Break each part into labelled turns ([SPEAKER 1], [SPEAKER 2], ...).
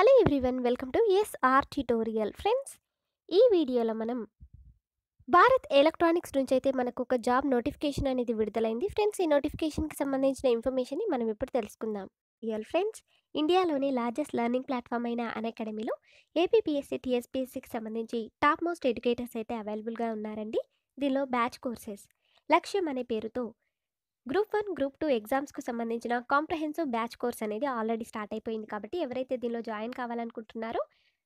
[SPEAKER 1] hello everyone welcome to SR tutorial friends ఈ వీడియోలో మనం భారత్ ఎలక్ట్రానిక్స్ నుంచి అయితే మనకు ఒక జాబ్ నోటిఫికేషన్ అనేది విడుదలైంది ఫ్రెండ్స్ ఈ నోటిఫికేషన్కి సంబంధించిన ఇన్ఫర్మేషన్ని మనం ఇప్పుడు తెలుసుకుందాం రియల్ ఫ్రెండ్స్ ఇండియాలోనే లార్జెస్ట్ లెర్నింగ్ ప్లాట్ఫామ్ అయిన అనకాడమీలో ఏపీపీఎస్సీ టీఎస్పీఎస్సీకి సంబంధించి టాప్ మోస్ట్ ఎడ్యుకేటర్స్ అయితే అవైలబుల్గా ఉన్నారండి దీనిలో బ్యాచ్ కోర్సెస్ లక్ష్యం అనే పేరుతో గ్రూప్ వన్ గ్రూప్ టూ ఎగ్జామ్స్కు సంబంధించిన కాంప్రహెన్సివ్ బ్యాచ్ కోర్స్ అనేది ఆల్రెడీ స్టార్ట్ అయిపోయింది కాబట్టి ఎవరైతే దీనిలో జాయిన్ కావాలనుకుంటున్నారో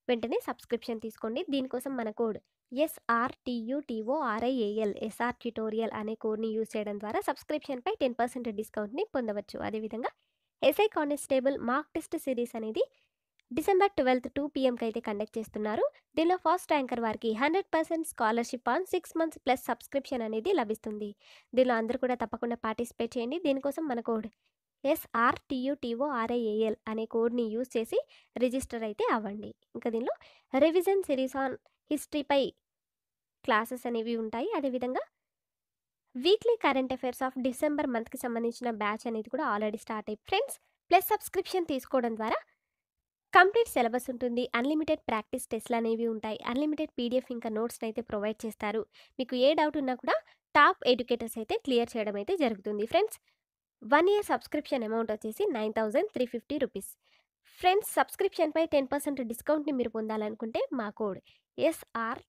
[SPEAKER 1] వెంటనే సబ్స్క్రిప్షన్ తీసుకోండి దీనికోసం మన కోడ్ ఎస్ఆర్టీయుటీఓఆర్ఐఏఎల్ ఎస్ఆర్ ట్యూటోరియల్ అనే కోడ్ని యూజ్ చేయడం ద్వారా సబ్స్క్రిప్షన్పై టెన్ పర్సెంట్ డిస్కౌంట్ని పొందవచ్చు అదేవిధంగా SI constable mark test series అనేది డిసెంబర్ ట్వెల్త్ టూ పీఎంకి అయితే కండక్ట్ చేస్తున్నారు దీనిలో ఫస్ట్ యాంకర్ వారికి hundred percent scholarship on six months plus subscription అనేది లభిస్తుంది దీనిలో అందరూ కూడా తప్పకుండా పార్టిసిపేట్ చేయండి దీనికోసం మన కోడ్ ఎస్ఆర్టీయుటీఓఆర్ఐఏఎల్ అనే కోడ్ని యూజ్ చేసి రిజిస్టర్ అయితే అవ్వండి ఇంకా దీనిలో రివిజన్ సిరీస్ ఆన్ హిస్టరీపై క్లాసెస్ అనేవి ఉంటాయి అదేవిధంగా weekly current affairs of December మంత్కి సంబంధించిన బ్యాచ్ అనేది కూడా ఆల్రెడీ స్టార్ట్ అయ్యి ఫ్రెండ్స్ ప్లస్ సబ్స్క్రిప్షన్ తీసుకోవడం ద్వారా కంప్లీట్ సిలబస్ ఉంటుంది అన్లిమిటెడ్ ప్రాక్టీస్ టెస్ట్లు అనేవి ఉంటాయి అన్లిమిటెడ్ పీడిఎఫ్ ఇంకా నోట్స్ని అయితే ప్రొవైడ్ చేస్తారు మీకు ఏ డౌట్ ఉన్నా కూడా టాప్ ఎడ్యుకేటర్స్ అయితే క్లియర్ చేయడం అయితే జరుగుతుంది friends one year subscription amount వచ్చేసి nine thousand three fifty rupees friends సబ్స్క్రిప్షన్పై టెన్ పర్సెంట్ డిస్కౌంట్ని మీరు పొందాలనుకుంటే మా కోడ్ ఎస్ఆర్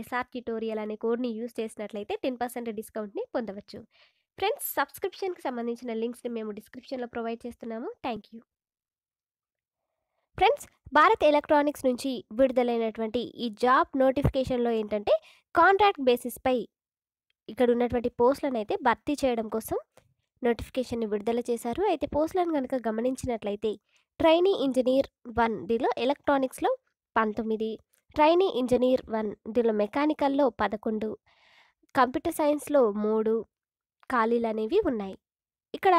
[SPEAKER 1] ఎస్ఆర్ ట్యూటోరియల్ అనే కోడ్ని యూజ్ చేసినట్లయితే టెన్ పర్సెంట్ డిస్కౌంట్ని పొందవచ్చు ఫ్రెండ్స్ సబ్స్క్రిప్షన్కి సంబంధించిన లింక్స్ని మేము డిస్క్రిప్షన్లో ప్రొవైడ్ చేస్తున్నాము thank you friends Bharat electronics నుంచి విడుదలైనటువంటి ఈ జాబ్ నోటిఫికేషన్లో ఏంటంటే కాంట్రాక్ట్ బేసిస్పై ఇక్కడ ఉన్నటువంటి పోస్టులను అయితే భర్తీ చేయడం కోసం నోటిఫికేషన్ని విడుదల చేశారు అయితే పోస్టులను కనుక గమనించినట్లయితే ట్రైనీ ఇంజనీర్ వన్ దీనిలో ఎలక్ట్రానిక్స్లో పంతొమ్మిది ట్రైనీ ఇంజనీర్ వన్ దీనిలో మెకానికల్లో పదకొండు కంప్యూటర్ సైన్స్లో మూడు ఖాళీలు అనేవి ఉన్నాయి ఇక్కడ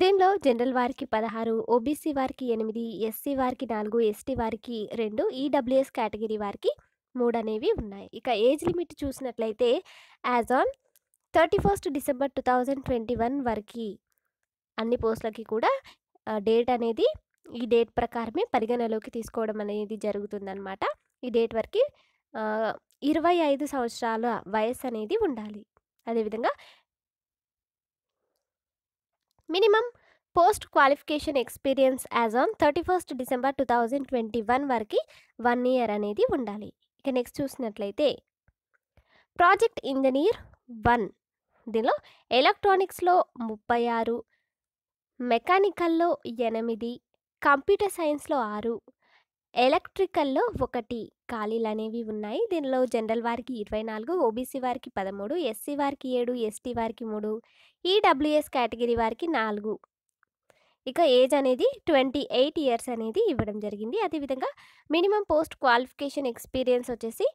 [SPEAKER 1] దీనిలో జనరల్ వారికి పదహారు ఓబీసీ వారికి ఎనిమిది ఎస్సీ వారికి నాలుగు ఎస్టీ వారికి రెండు ఈడబ్ల్యూఎస్ కేటగిరీ వారికి మూడు అనేవి ఉన్నాయి ఇక ఏజ్ లిమిట్ చూసినట్లయితే as on thirty first December two thousand twenty one వరకు అన్ని పోస్టులకి కూడా డేట్ అనేది ఈ డేట్ ప్రకారమే పరిగణలోకి తీసుకోవడం అనేది జరుగుతుందన్నమాట ఈ డేట్ వరకు ఇరవై ఐదు సంవత్సరాల వయసు అనేది ఉండాలి అదేవిధంగా minimum post qualification experience as on thirty first December two thousand twenty one వరకు వన్ ఇయర్ అనేది ఉండాలి ఇక నెక్స్ట్ చూసినట్లయితే ప్రాజెక్ట్ ఇంజనీర్ వన్ దీనిలో ఎలక్ట్రానిక్స్లో ముప్పై ఆరు మెకానికల్లో ఎనిమిది కంప్యూటర్ సైన్స్లో ఆరు ఎలక్ట్రికల్లో ఒకటి ఖాళీలు అనేవి ఉన్నాయి దీనిలో జనరల్ వారికి ఇరవై నాలుగు ఓబీసీ వారికి పదమూడు ఎస్సీ వారికి ఏడు ఎస్టీ వారికి మూడు ఈడబ్ల్యూఎస్ కేటగిరీ వారికి నాలుగు ఇక ఏజ్ అనేది ట్వంటీ ఎయిట్ ఇయర్స్ అనేది ఇవ్వడం జరిగింది అదేవిధంగా మినిమం పోస్ట్ క్వాలిఫికేషన్ ఎక్స్పీరియన్స్ వచ్చేసి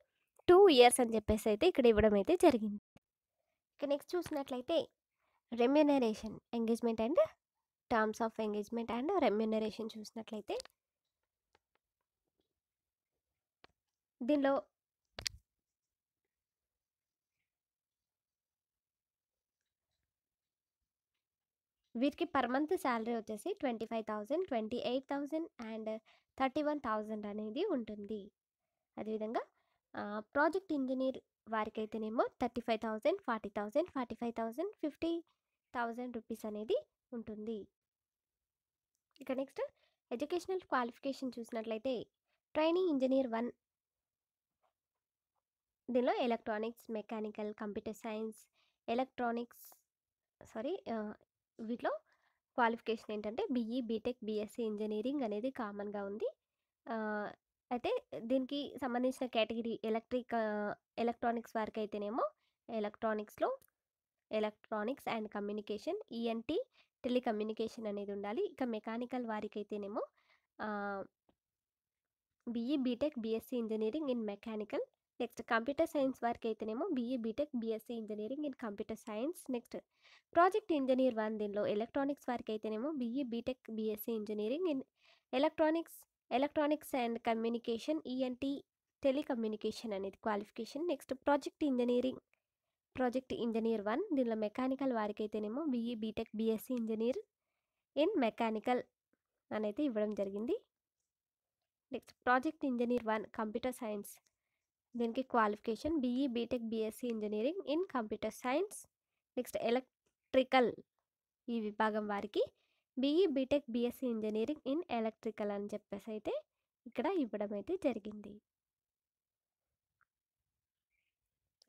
[SPEAKER 1] టూ ఇయర్స్ అని చెప్పేసి అయితే ఇక్కడ ఇవ్వడం అయితే జరిగింది ఇక నెక్స్ట్ చూసినట్లయితే remuneration engagement and terms of engagement and remuneration చూసినట్లయితే దీనిలో వీరికి పర్ మంత్ శాలరీ వచ్చేసి twenty five thousand twenty eight thousand and thirty one thousand అనేది ఉంటుంది అదేవిధంగా ప్రాజెక్ట్ ఇంజనీర్ వారికైతేనేమో thirty five thousand forty thousand forty five thousand fifty thousand rupees అనేది ఉంటుంది ఇక నెక్స్ట్ ఎడ్యుకేషనల్ క్వాలిఫికేషన్ చూసినట్లయితే ట్రైనింగ్ ఇంజనీర్ వన్ దీనిలో electronics mechanical computer science electronics sorry వీటిలో క్వాలిఫికేషన్ ఏంటంటే బీఈ బీటెక్ బీఎస్సీ ఇంజనీరింగ్ అనేది కామన్గా ఉంది అయితే దీనికి సంబంధించిన కేటగిరీ ఎలక్ట్రిక్ ఎలక్ట్రానిక్స్ వారికి అయితేనేమో ఎలక్ట్రానిక్స్లో electronics and communication ENT telecommunication అనేది ఉండాలి ఇక మెకానికల్ వారికి అయితేనేమో BE BTech BSc engineering in mechanical next computer science వారికి అయితేనేమో BA BTech BSc engineering in computer science next project engineer one దీనిలో ఎలక్ట్రానిక్స్ వారికి అయితేనేమో BA BTech BSc engineering in electronics electronics and communication ENT e telecommunication అనేది qualification next project engineering project engineer one దీనిలో mechanical వారికి అయితేనేమో BE BTech BSc engineer in mechanical అనేది ఇవ్వడం జరిగింది next project engineer one computer science దీనికి qualification BE BTech BSc engineering in computer science next electrical ఈ విభాగం వారికి BE BTech BSc engineering in electrical అని చెప్పేసి అయితే ఇక్కడ ఇవ్వడం అయితే జరిగింది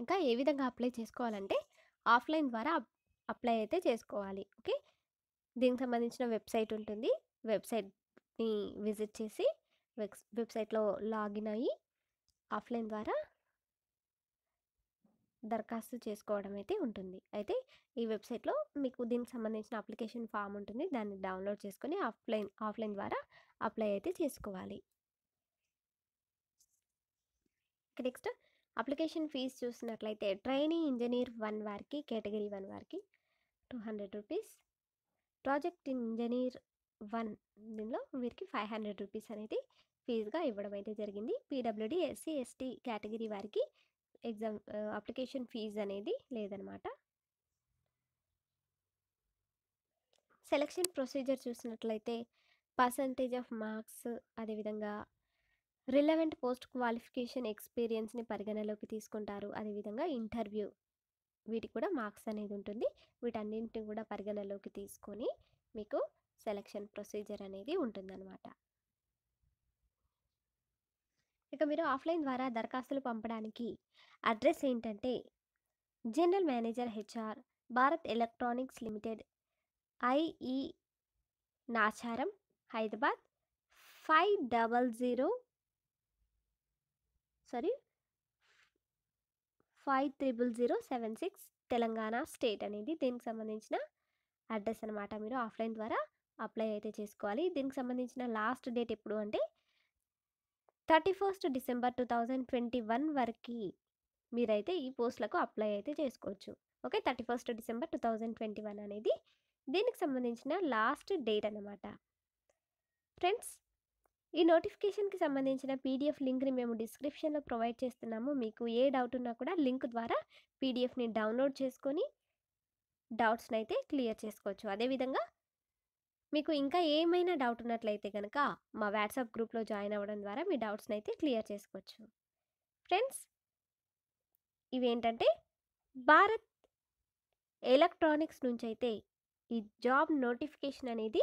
[SPEAKER 1] ఇంకా ఏ విధంగా అప్లై చేసుకోవాలంటే ఆఫ్లైన్ ద్వారా అప్లై అయితే చేసుకోవాలి ఓకే దీనికి సంబంధించిన వెబ్సైట్ ఉంటుంది వెబ్సైట్ని విజిట్ చేసి వెబ్ వెబ్సైట్లో లాగిన్ అయ్యి ఆఫ్లైన్ ద్వారా దరఖాస్తు చేసుకోవడం అయితే ఉంటుంది అయితే ఈ వెబ్సైట్లో మీకు దీనికి సంబంధించిన అప్లికేషన్ ఫామ్ ఉంటుంది దాన్ని డౌన్లోడ్ చేసుకొని ఆఫ్లైన్ ఆఫ్లైన్ ద్వారా అప్లై అయితే చేసుకోవాలి నెక్స్ట్ అప్లికేషన్ ఫీజు చూసినట్లయితే ట్రైనింగ్ ఇంజనీర్ వన్ వారికి కేటగిరీ వన్ వారికి two hundred rupees project engineer one దీనిలో వీరికి ఫైవ్ హండ్రెడ్ రూపీస్ అనేది ఫీజుగా ఇవ్వడం అయితే జరిగింది పీడబ్ల్యూడి ఎస్సీ ఎస్టీ కేటగిరీ వారికి ఎగ్జామ్ అప్లికేషన్ ఫీజు అనేది లేదనమాట సెలక్షన్ ప్రొసీజర్ చూసినట్లయితే పర్సంటేజ్ ఆఫ్ మార్క్స్ అదేవిధంగా రిలవెంట్ పోస్ట్ క్వాలిఫికేషన్ ఎక్స్పీరియన్స్ని పరిగణలోకి తీసుకుంటారు అదేవిధంగా ఇంటర్వ్యూ వీటికి కూడా మార్క్స్ అనేది ఉంటుంది వీటన్నింటిని కూడా పరిగణలోకి తీసుకొని మీకు సెలక్షన్ ప్రొసీజర్ అనేది ఉంటుందన్నమాట ఇక మీరు ఆఫ్లైన్ ద్వారా దరఖాస్తులు పంపడానికి అడ్రస్ ఏంటంటే general manager HR Bharat electronics limited IE Nacharam Hyderabad five double zero sorry five triple zero seven six Telangana state అనేది దీనికి సంబంధించిన అడ్రస్ అనమాట మీరు ఆఫ్లైన్ ద్వారా అప్లై అయితే చేసుకోవాలి దీనికి సంబంధించిన లాస్ట్ డేట్ ఎప్పుడు అంటే thirty first December two thousand twenty one వరకు మీరైతే ఈ పోస్టులకు అప్లై అయితే చేసుకోవచ్చు okay thirty first December two thousand twenty one అనేది దీనికి సంబంధించిన లాస్ట్ డేట్ అనమాట ఫ్రెండ్స్ ఈ నోటిఫికేషన్కి సంబంధించిన పీడిఎఫ్ లింక్ని మేము డిస్క్రిప్షన్లో ప్రొవైడ్ చేస్తున్నాము మీకు ఏ డౌట్ ఉన్నా కూడా లింక్ ద్వారా పీడిఎఫ్ని డౌన్లోడ్ చేసుకొని డౌట్స్ని అయితే క్లియర్ చేసుకోవచ్చు అదేవిధంగా మీకు ఇంకా ఏమైనా డౌట్ ఉన్నట్లయితే కనుక మా వాట్సాప్ గ్రూప్లో జాయిన్ అవ్వడం ద్వారా మీ డౌట్స్ని అయితే క్లియర్ చేసుకోవచ్చు ఫ్రెండ్స్ ఇవేంటంటే భారత్ ఎలక్ట్రానిక్స్ నుంచి అయితే ఈ జాబ్ నోటిఫికేషన్ అనేది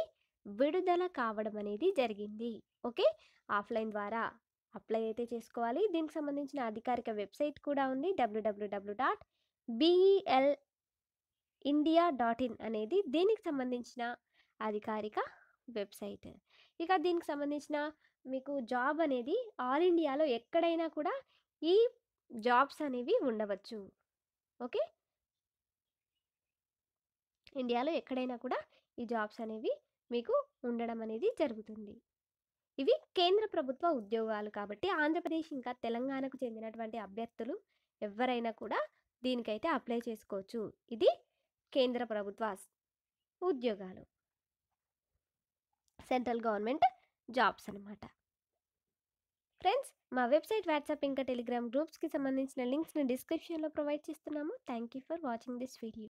[SPEAKER 1] విడుదల కావడం అనేది జరిగింది ఓకే ఆఫ్లైన్ ద్వారా అప్లై అయితే చేసుకోవాలి దీనికి సంబంధించిన అధికారిక వెబ్సైట్ కూడా ఉంది డబ్ల్యూడబ్ల్యూడబ్ల్యూ dot BEL India dot in అనేది దీనికి సంబంధించిన అధికారిక వెబ్సైట్ ఇక దీనికి సంబంధించిన మీకు జాబ్ అనేది ఆల్ ఇండియాలో ఎక్కడైనా కూడా ఈ జాబ్స్ అనేవి ఉండవచ్చు ఓకే ఇండియాలో ఎక్కడైనా కూడా ఈ జాబ్స్ అనేవి మీకు ఉండడం అనేది జరుగుతుంది ఇవి కేంద్ర ప్రభుత్వ ఉద్యోగాలు కాబట్టి ఆంధ్రప్రదేశ్ ఇంకా తెలంగాణకు చెందినటువంటి అభ్యర్థులు ఎవరైనా కూడా దీనికైతే అప్లై చేసుకోవచ్చు ఇది కేంద్ర ప్రభుత్వ ఉద్యోగాలు సెంట్రల్ గవర్నమెంట్ జాబ్స్ అనమాట ఫ్రెండ్స్ మా వెబ్సైట్ వాట్సాప్ ఇంకా టెలిగ్రామ్ గ్రూప్స్కి సంబంధించిన లింక్స్ని డిస్క్రిప్షన్లో ప్రొవైడ్ చేస్తున్నాము thank you for watching this video